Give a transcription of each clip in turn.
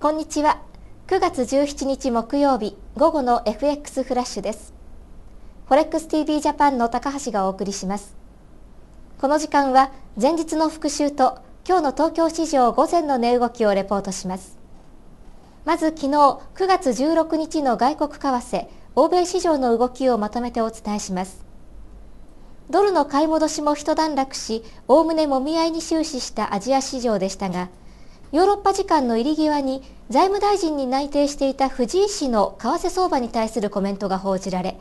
こんにちは9月17日木曜日午後の FX フラッシュですフォレックス TV ジャパンの高橋がお送りしますこの時間は前日の復習と今日の東京市場午前の値動きをレポートしますまず昨日9月16日の外国為替欧米市場の動きをまとめてお伝えしますドルの買い戻しも一段落し、おおむねもみ合いに終始したアジア市場でしたが、ヨーロッパ時間の入り際に財務大臣に内定していた藤井氏の為替相場に対するコメントが報じられ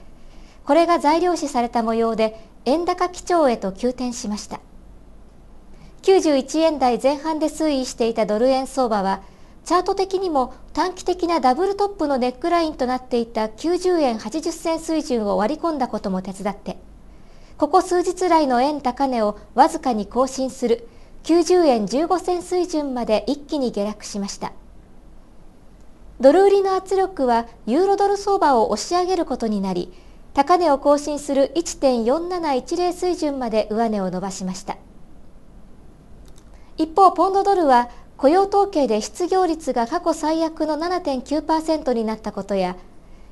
これが材料視された模様で円高基調へと急転しました91円台前半で推移していたドル円相場はチャート的にも短期的なダブルトップのネックラインとなっていた90円80銭水準を割り込んだことも手伝ってここ数日来の円高値をわずかに更新する90円15銭水準まで一気に下落しましたドル売りの圧力はユーロドル相場を押し上げることになり高値を更新する1.4710水準まで上値を伸ばしました一方ポンドドルは雇用統計で失業率が過去最悪の7.9%になったことや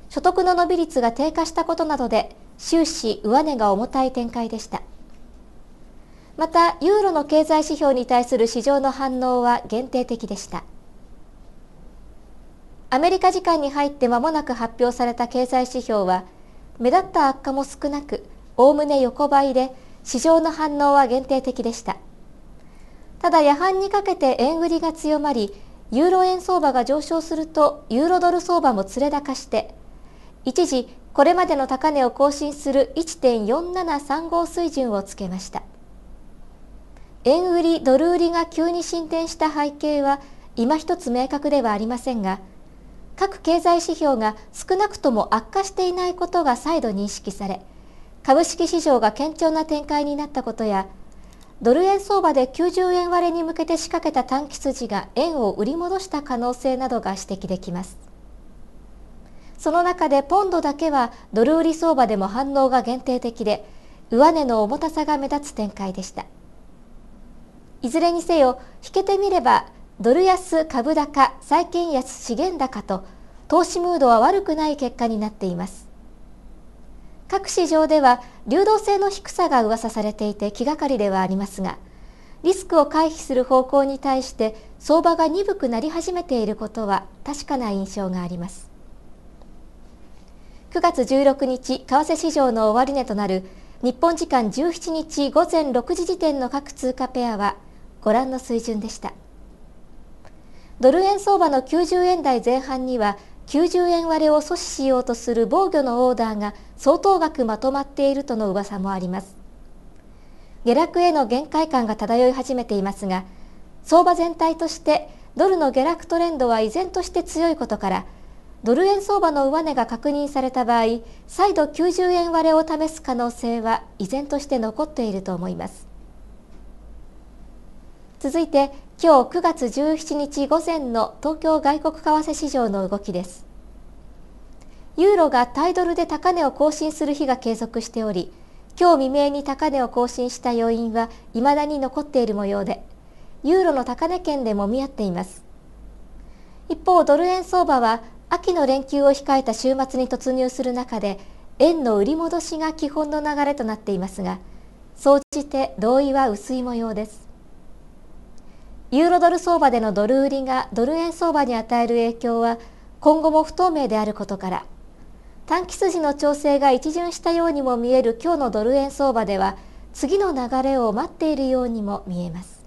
所得の伸び率が低下したことなどで終始上値が重たい展開でした。またユーロの経済指標に対する市場の反応は限定的でしたアメリカ時間に入って間もなく発表された経済指標は目立った悪化も少なくおおむね横ばいで市場の反応は限定的でしたただ夜半にかけて円売りが強まりユーロ円相場が上昇するとユーロドル相場も連れ高して一時これまでの高値を更新する1.4735水準をつけました。円売りドル売りが急に進展した背景は今一つ明確ではありませんが各経済指標が少なくとも悪化していないことが再度認識され株式市場が堅調な展開になったことやドル円相場で90円割れに向けて仕掛けた短期筋が円を売り戻した可能性などが指摘できますその中でポンドだけはドル売り相場でも反応が限定的で上値の重たさが目立つ展開でしたいずれにせよ引けてみればドル安株高債券安資源高と投資ムードは悪くない結果になっています各市場では流動性の低さが噂されていて気がかりではありますがリスクを回避する方向に対して相場が鈍くなり始めていることは確かな印象があります9月16日為替市場の終値となる日本時間17日午前6時時点の各通貨ペアはご覧の水準でしたドル円相場の90円台前半には90円割れを阻止しようとする防御のオーダーが相当額まとまっているとの噂もあります下落への限界感が漂い始めていますが相場全体としてドルの下落トレンドは依然として強いことからドル円相場の上値が確認された場合再度90円割れを試す可能性は依然として残っていると思います続いて今日9月17日午前の東京外国為替市場の動きですユーロが対ドルで高値を更新する日が継続しており今日未明に高値を更新した要因は未だに残っている模様でユーロの高値圏でもみ合っています一方ドル円相場は秋の連休を控えた週末に突入する中で円の売り戻しが基本の流れとなっていますが総じて同意は薄い模様ですユーロドル相場でのドル売りがドル円相場に与える影響は今後も不透明であることから短期筋の調整が一巡したようにも見える今日のドル円相場では次の流れを待っているようにも見えます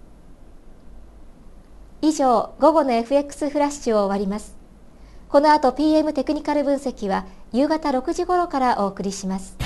以上午後の FX フラッシュを終わりますこの後 PM テクニカル分析は夕方6時頃からお送りします